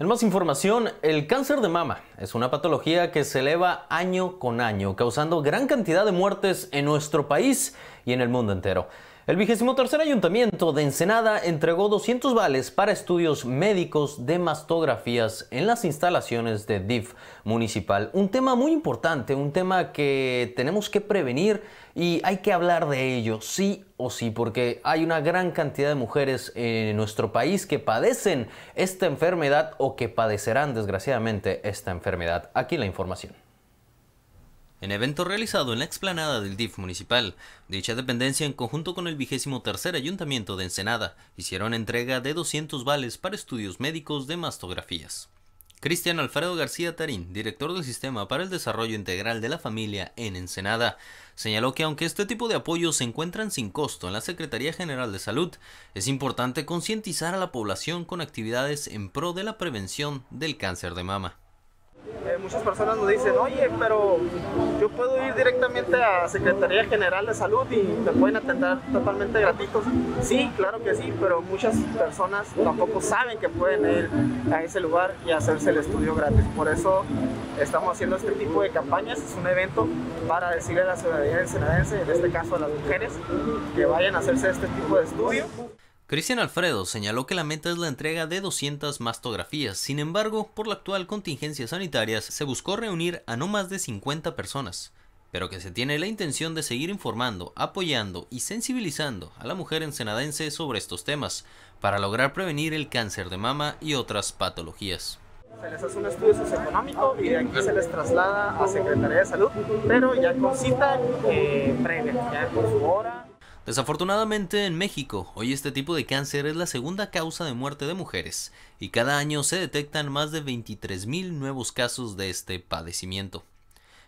En más información, el cáncer de mama es una patología que se eleva año con año, causando gran cantidad de muertes en nuestro país y en el mundo entero. El vigésimo tercer ayuntamiento de Ensenada entregó 200 vales para estudios médicos de mastografías en las instalaciones de DIF municipal. Un tema muy importante, un tema que tenemos que prevenir y hay que hablar de ello, sí o sí, porque hay una gran cantidad de mujeres en nuestro país que padecen esta enfermedad o que padecerán desgraciadamente esta enfermedad. Aquí la información en evento realizado en la explanada del DIF municipal. Dicha dependencia, en conjunto con el vigésimo ayuntamiento de Ensenada, hicieron entrega de 200 vales para estudios médicos de mastografías. Cristian Alfredo García Tarín, director del Sistema para el Desarrollo Integral de la Familia en Ensenada, señaló que aunque este tipo de apoyos se encuentran sin costo en la Secretaría General de Salud, es importante concientizar a la población con actividades en pro de la prevención del cáncer de mama. Eh, muchas personas nos dicen, oye, pero yo puedo ir directamente a Secretaría General de Salud y me pueden atender totalmente gratis. Sí, claro que sí, pero muchas personas tampoco saben que pueden ir a ese lugar y hacerse el estudio gratis. Por eso estamos haciendo este tipo de campañas, es un evento para decirle a la ciudadanía ensenadense, en este caso a las mujeres, que vayan a hacerse este tipo de estudio. Cristian Alfredo señaló que la meta es la entrega de 200 mastografías, sin embargo, por la actual contingencia sanitaria se buscó reunir a no más de 50 personas, pero que se tiene la intención de seguir informando, apoyando y sensibilizando a la mujer ensenadense sobre estos temas, para lograr prevenir el cáncer de mama y otras patologías. Se les hace un estudio socioeconómico y aquí se les traslada a Secretaría de Salud, pero ya con cita eh, previa, ya su hora. Desafortunadamente en México, hoy este tipo de cáncer es la segunda causa de muerte de mujeres y cada año se detectan más de 23.000 nuevos casos de este padecimiento.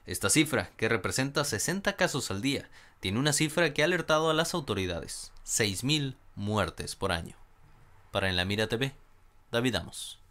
Esta cifra, que representa 60 casos al día, tiene una cifra que ha alertado a las autoridades, 6.000 muertes por año. Para En la Mira TV, David Amos.